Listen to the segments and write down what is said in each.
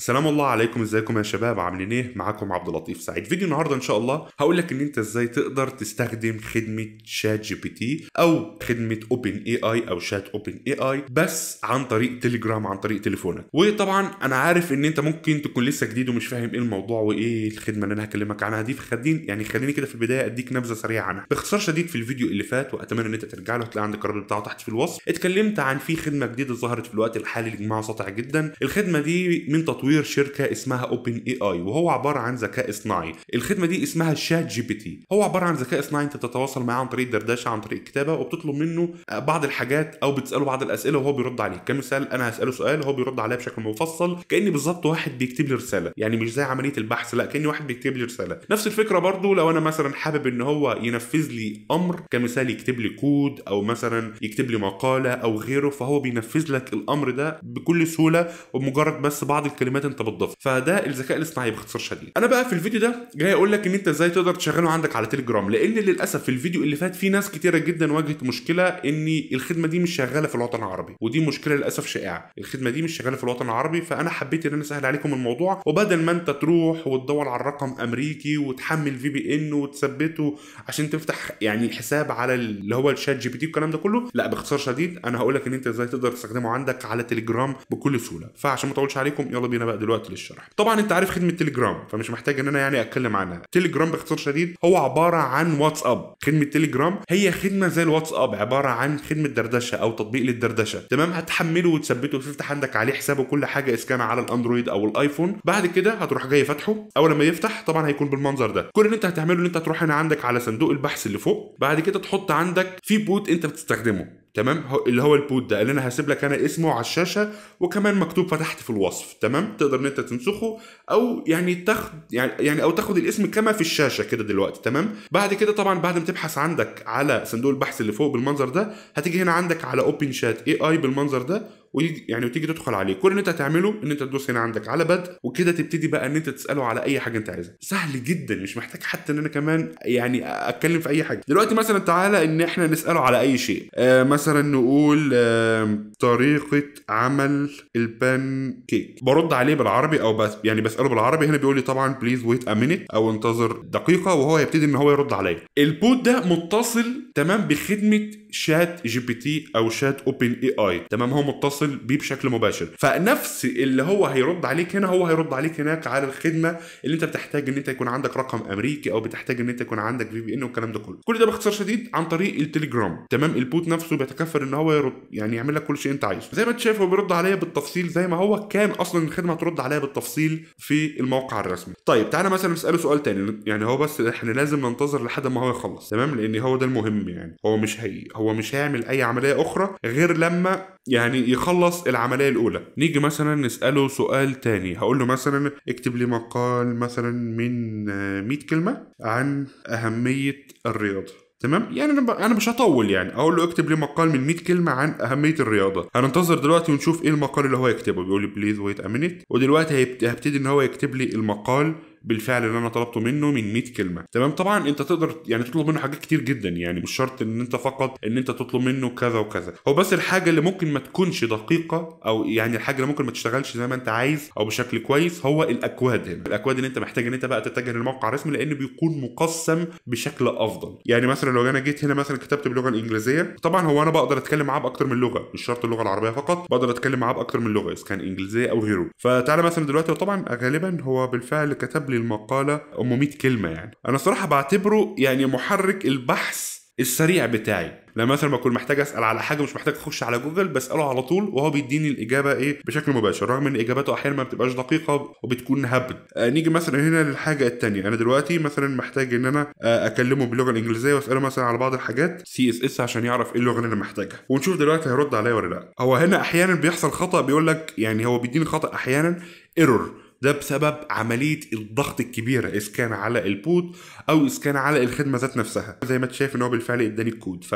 سلام الله عليكم ازيكم يا شباب عاملين ايه معاكم عبد اللطيف سعيد فيديو النهارده ان شاء الله هقول لك ان انت ازاي تقدر تستخدم خدمه شات جي بي تي او خدمه اوبن اي اي او شات اوبن اي اي بس عن طريق تليجرام عن طريق تليفونك وطبعا انا عارف ان انت ممكن تكون لسه جديد ومش فاهم ايه الموضوع وايه الخدمه اللي انا هكلمك عنها دي فخليني يعني خليني كده في البدايه اديك نبذه سريعه عنها باختصار شديد في الفيديو اللي فات واتمنى ان انت ترجع له هتلاقي عندك الرابط بتاعه تحت في الوصف اتكلمت عن في خدمه جديده ظهرت في الوقت الحالي لجماعه سطع جدا الخدمه دي من تطوير تطوير شركه اسمها اوبن اي اي وهو عباره عن ذكاء اصطناعي الخدمه دي اسمها شات جي بي تي هو عباره عن ذكاء اصطناعي انت بتتواصل معاه عن طريق دردشه عن طريق كتابه وبتطلب منه بعض الحاجات او بتساله بعض الاسئله وهو بيرد عليك كمثال انا هساله سؤال وهو بيرد عليا بشكل مفصل كاني بالظبط واحد بيكتب لي رساله يعني مش زي عمليه البحث لا كاني واحد بيكتب لي رساله نفس الفكره برضو لو انا مثلا حابب ان هو ينفذ لي امر كمثال يكتب لي كود او مثلا يكتب لي مقاله او غيره فهو بينفذ لك الامر ده بكل سهوله وبمجرد بس بعض الكلمات بيانات انت بتضيفها فده الذكاء الاصطناعي باختصار شديد انا بقى في الفيديو ده جاي اقول لك ان انت ازاي تقدر تشغله عندك على تليجرام لان للاسف في الفيديو اللي فات في ناس كتيره جدا واجهت مشكله ان الخدمه دي مش شغاله في الوطن العربي ودي مشكله للاسف شائعه الخدمه دي مش شغاله في الوطن العربي فانا حبيت ان انا اسهل عليكم الموضوع وبدل ما انت تروح وتدور على الرقم امريكي وتحمل في بي ان وتثبته عشان تفتح يعني حساب على اللي هو الشات جي بي تي والكلام ده كله لا باختصار شديد انا هقول لك ان انت ازاي تقدر تستخدمه عندك على تليجرام بكل سهوله فعشان ما اطولش عليكم يلا بينا بينا بقى دلوقتي للشرح طبعا انت عارف خدمه تليجرام فمش محتاج ان انا يعني اتكلم عنها تليجرام باختصار شديد هو عباره عن واتساب خدمه تليجرام هي خدمه زي الواتساب عباره عن خدمه دردشه او تطبيق للدردشه تمام هتحمله وتثبته وتفتح عندك عليه حساب وكل حاجه اذا كان على الاندرويد او الايفون بعد كده هتروح جاي فاتحه اول ما يفتح طبعا هيكون بالمنظر ده كل اللي انت هتعمله ان انت هتروح هنا عندك على صندوق البحث اللي فوق بعد كده تحط عندك في بوت انت بتستخدمه تمام اللي هو البوت ده اللي انا هسيب لك انا اسمه على الشاشه وكمان مكتوب فتحت في الوصف تمام تقدر ان انت تنسخه او يعني تاخد يعني, يعني او تاخد الاسم كما في الشاشه كده دلوقتي تمام بعد كده طبعا بعد ما تبحث عندك على صندوق البحث اللي فوق بالمنظر ده هتيجي هنا عندك على اوبن شات اي اي بالمنظر ده يعني وتيجي تدخل عليه كل اللي انت هتعمله ان انت تدوس هنا عندك على بدء وكده تبتدي بقى ان انت تساله على اي حاجه انت عايزها سهل جدا مش محتاج حتى ان انا كمان يعني اتكلم في اي حاجه دلوقتي مثلا تعالى ان احنا نساله على اي شيء آه مثلا نقول آه طريقه عمل البان كيك برد عليه بالعربي او بس يعني بساله بالعربي هنا بيقول لي طبعا بليز ويت ا او انتظر دقيقه وهو يبتدي ان هو يرد عليا البوت ده متصل تمام بخدمه شات جي بي تي او شات اوبن اي اي تمام هو متصل بيه بشكل مباشر فنفس اللي هو هيرد عليك هنا هو هيرد عليك هناك على الخدمه اللي انت بتحتاج ان انت يكون عندك رقم امريكي او بتحتاج ان انت يكون عندك في بي ان والكلام ده كله كل ده باختصار شديد عن طريق التليجرام تمام البوت نفسه بيتكفل ان هو يرد يعني يعمل لك كل شيء انت عايزه زي ما انت شايف هو بيرد عليا بالتفصيل زي ما هو كان اصلا الخدمه هترد عليا بالتفصيل في الموقع الرسمي طيب تعالى مثلا نساله سؤال تاني يعني هو بس احنا لازم ننتظر لحد ما هو يخلص تمام لان هو ده المهم يعني هو مش هي هو مش هيعمل اي عمليه اخرى غير لما يعني يخلص العمليه الاولى نيجي مثلا نساله سؤال تاني هقول له مثلا اكتب لي مقال مثلا من 100 كلمه عن اهميه الرياضه تمام يعني انا انا مش هطول يعني اقول له اكتب لي مقال من 100 كلمه عن اهميه الرياضه هننتظر دلوقتي ونشوف ايه المقال اللي هو يكتبه بيقول لي بليز ويت ا ودلوقتي هيبتدي ان هو يكتب لي المقال بالفعل اللي انا طلبته منه من 100 كلمه تمام طبعا انت تقدر يعني تطلب منه حاجات كتير جدا يعني مش شرط ان انت فقط ان انت تطلب منه كذا وكذا هو بس الحاجه اللي ممكن ما تكونش دقيقه او يعني الحاجه اللي ممكن ما تشتغلش زي ما انت عايز او بشكل كويس هو الاكواد هنا الاكواد اللي انت محتاج ان انت بقى تتجه للموقع الرسمي لان بيكون مقسم بشكل افضل يعني مثلا لو انا جيت هنا مثلا كتبت باللغه الانجليزيه طبعا هو انا بقدر اتكلم معاه باكتر من لغه مش شرط اللغه العربيه فقط بقدر اتكلم معاه باكتر من لغه اذا كان انجليزيه او غيره فتعالى مثلا دلوقتي طبعا غالبا هو بالفعل كتب قبل المقالة أم 400 كلمه يعني انا صراحه بعتبره يعني محرك البحث السريع بتاعي لما مثلا بكون محتاج اسال على حاجه مش محتاج اخش على جوجل بساله على طول وهو بيديني الاجابه ايه بشكل مباشر رغم ان اجاباته احيانا ما بتبقاش دقيقه وبتكون هبد آه نيجي مثلا هنا للحاجه الثانيه انا دلوقتي مثلا محتاج ان انا آه اكلمه باللغه الانجليزيه واساله مثلا على بعض الحاجات سي اس اس عشان يعرف ايه اللغه اللي انا محتاجها ونشوف دلوقتي هيرد عليا ولا لا هو هنا احيانا بيحصل خطا بيقول لك يعني هو بيديني خطا احيانا ايرور ده بسبب عمليه الضغط الكبيره اذا كان على البوت او اذا كان على الخدمه ذات نفسها زي ما انت شايف ان هو بالفعل اداني الكود ف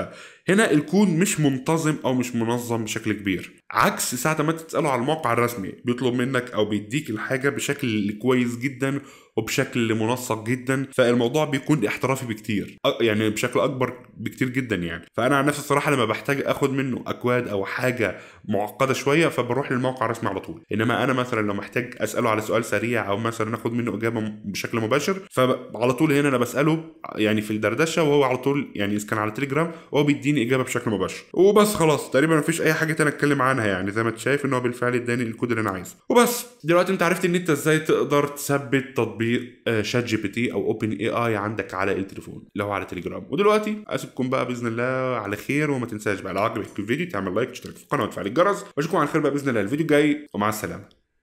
هنا الكود مش منتظم او مش منظم بشكل كبير عكس ساعه ما تساله على الموقع الرسمي بيطلب منك او بيديك الحاجه بشكل كويس جدا وبشكل منسق جدا فالموضوع بيكون احترافي بكتير يعني بشكل اكبر بكتير جدا يعني فانا عن نفسي الصراحه لما بحتاج اخد منه اكواد او حاجه معقده شويه فبروح للموقع الرسمي على طول انما انا مثلا لو محتاج اساله على سؤال سريع او مثلا اخد منه اجابه بشكل مباشر فعلى طول هنا انا بساله يعني في الدردشه وهو على طول يعني اذا كان على تليجرام وهو بيديني بيديني اجابه بشكل مباشر وبس خلاص تقريبا مفيش اي حاجه تاني اتكلم عنها يعني زي ما انت شايف ان هو بالفعل اداني الكود اللي انا عايزه وبس دلوقتي انت عرفت ان انت ازاي تقدر تثبت تطبيق شات جي بي تي او اوبن اي اي عندك على التليفون لو على تليجرام ودلوقتي اسيبكم بقى باذن الله على خير وما تنساش بقى لو عجبك الفيديو تعمل لايك وتشترك في القناه وتفعل الجرس واشوفكم على خير بقى باذن الله الفيديو الجاي ومع السلامه